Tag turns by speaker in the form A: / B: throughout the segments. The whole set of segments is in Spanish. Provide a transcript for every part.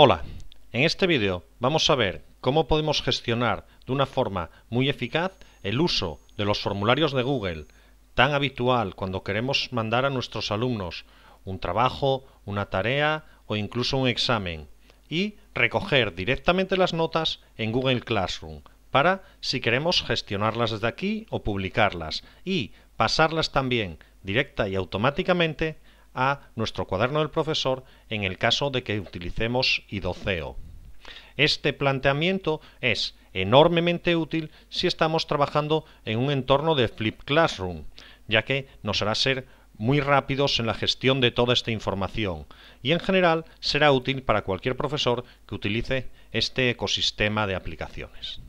A: Hola, en este vídeo vamos a ver cómo podemos gestionar de una forma muy eficaz el uso de los formularios de Google, tan habitual cuando queremos mandar a nuestros alumnos un trabajo, una tarea o incluso un examen, y recoger directamente las notas en Google Classroom para si queremos gestionarlas desde aquí o publicarlas y pasarlas también directa y automáticamente a nuestro cuaderno del profesor en el caso de que utilicemos idoceo. Este planteamiento es enormemente útil si estamos trabajando en un entorno de Flip Classroom, ya que nos hará ser muy rápidos en la gestión de toda esta información y en general será útil para cualquier profesor que utilice este ecosistema de aplicaciones.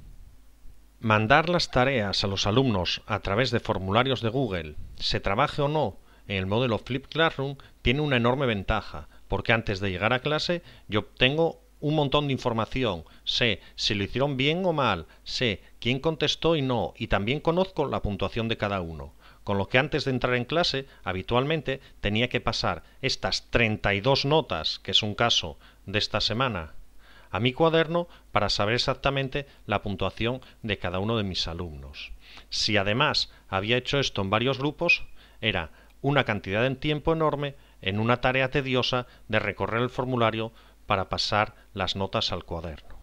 A: Mandar las tareas a los alumnos a través de formularios de Google, se trabaje o no, en el modelo Flip Classroom tiene una enorme ventaja, porque antes de llegar a clase yo obtengo un montón de información, sé si lo hicieron bien o mal, sé quién contestó y no, y también conozco la puntuación de cada uno. Con lo que antes de entrar en clase, habitualmente tenía que pasar estas 32 notas, que es un caso de esta semana, a mi cuaderno para saber exactamente la puntuación de cada uno de mis alumnos. Si además había hecho esto en varios grupos, era una cantidad de tiempo enorme en una tarea tediosa de recorrer el formulario para pasar las notas al cuaderno.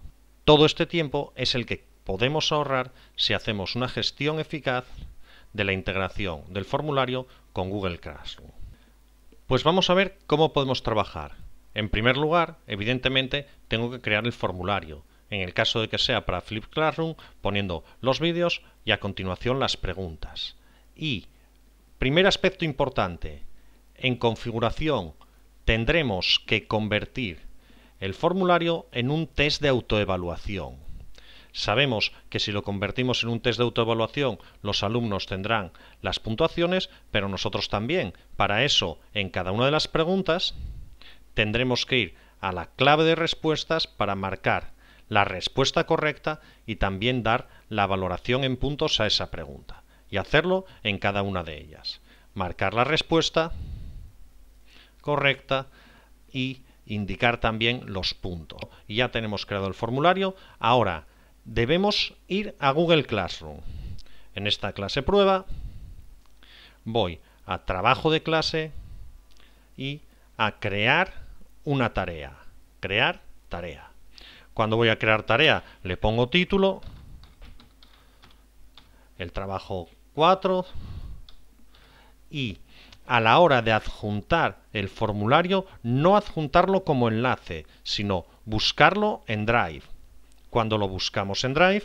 A: Todo este tiempo es el que podemos ahorrar si hacemos una gestión eficaz de la integración del formulario con Google Classroom. Pues vamos a ver cómo podemos trabajar. En primer lugar, evidentemente, tengo que crear el formulario, en el caso de que sea para Flip Classroom, poniendo los vídeos y a continuación las preguntas. Y Primer aspecto importante. En configuración tendremos que convertir el formulario en un test de autoevaluación. Sabemos que si lo convertimos en un test de autoevaluación, los alumnos tendrán las puntuaciones, pero nosotros también. Para eso, en cada una de las preguntas, tendremos que ir a la clave de respuestas para marcar la respuesta correcta y también dar la valoración en puntos a esa pregunta hacerlo en cada una de ellas. Marcar la respuesta correcta y indicar también los puntos. ya tenemos creado el formulario. Ahora debemos ir a Google Classroom. En esta clase prueba voy a trabajo de clase y a crear una tarea. Crear tarea. Cuando voy a crear tarea le pongo título, el trabajo y a la hora de adjuntar el formulario no adjuntarlo como enlace, sino buscarlo en Drive. Cuando lo buscamos en Drive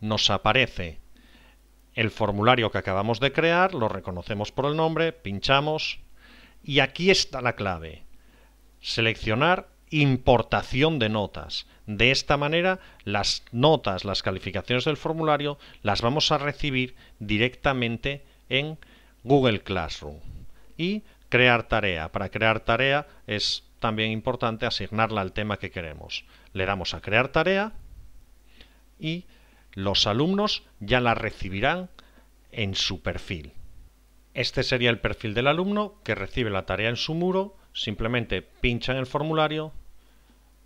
A: nos aparece el formulario que acabamos de crear, lo reconocemos por el nombre, pinchamos y aquí está la clave. Seleccionar importación de notas. De esta manera, las notas, las calificaciones del formulario, las vamos a recibir directamente en Google Classroom. Y crear tarea. Para crear tarea es también importante asignarla al tema que queremos. Le damos a crear tarea y los alumnos ya la recibirán en su perfil. Este sería el perfil del alumno que recibe la tarea en su muro, simplemente pincha en el formulario,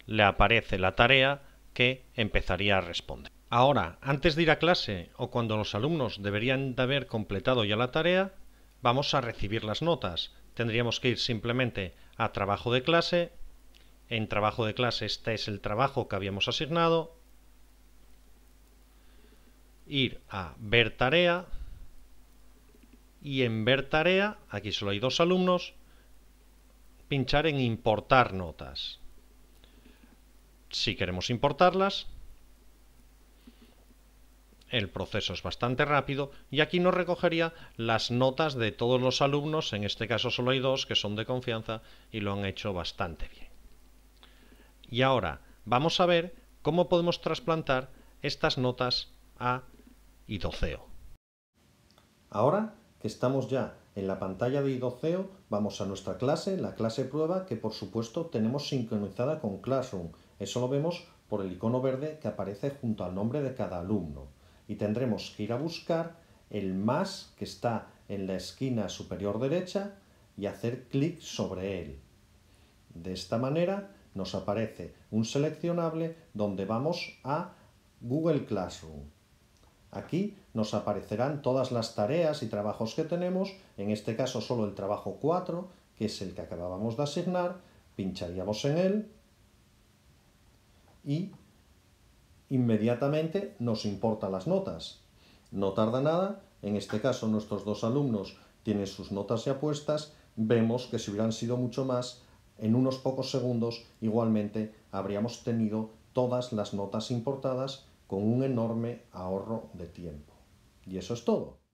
A: le aparece la tarea que empezaría a responder. Ahora, antes de ir a clase o cuando los alumnos deberían de haber completado ya la tarea, vamos a recibir las notas. Tendríamos que ir simplemente a trabajo de clase. En trabajo de clase este es el trabajo que habíamos asignado. Ir a ver tarea. Y en ver tarea, aquí solo hay dos alumnos, pinchar en importar notas si queremos importarlas, el proceso es bastante rápido y aquí nos recogería las notas de todos los alumnos, en este caso solo hay dos que son de confianza y lo han hecho bastante bien. Y ahora vamos a ver cómo podemos trasplantar estas notas a idoceo. Ahora que estamos ya en la pantalla de idoceo, vamos a nuestra clase, la clase prueba que por supuesto tenemos sincronizada con Classroom eso lo vemos por el icono verde que aparece junto al nombre de cada alumno. Y tendremos que ir a buscar el más que está en la esquina superior derecha y hacer clic sobre él. De esta manera nos aparece un seleccionable donde vamos a Google Classroom. Aquí nos aparecerán todas las tareas y trabajos que tenemos, en este caso solo el trabajo 4, que es el que acabábamos de asignar, pincharíamos en él y inmediatamente nos importan las notas. No tarda nada, en este caso nuestros dos alumnos tienen sus notas ya puestas, vemos que si hubieran sido mucho más, en unos pocos segundos igualmente habríamos tenido todas las notas importadas con un enorme ahorro de tiempo. Y eso es todo.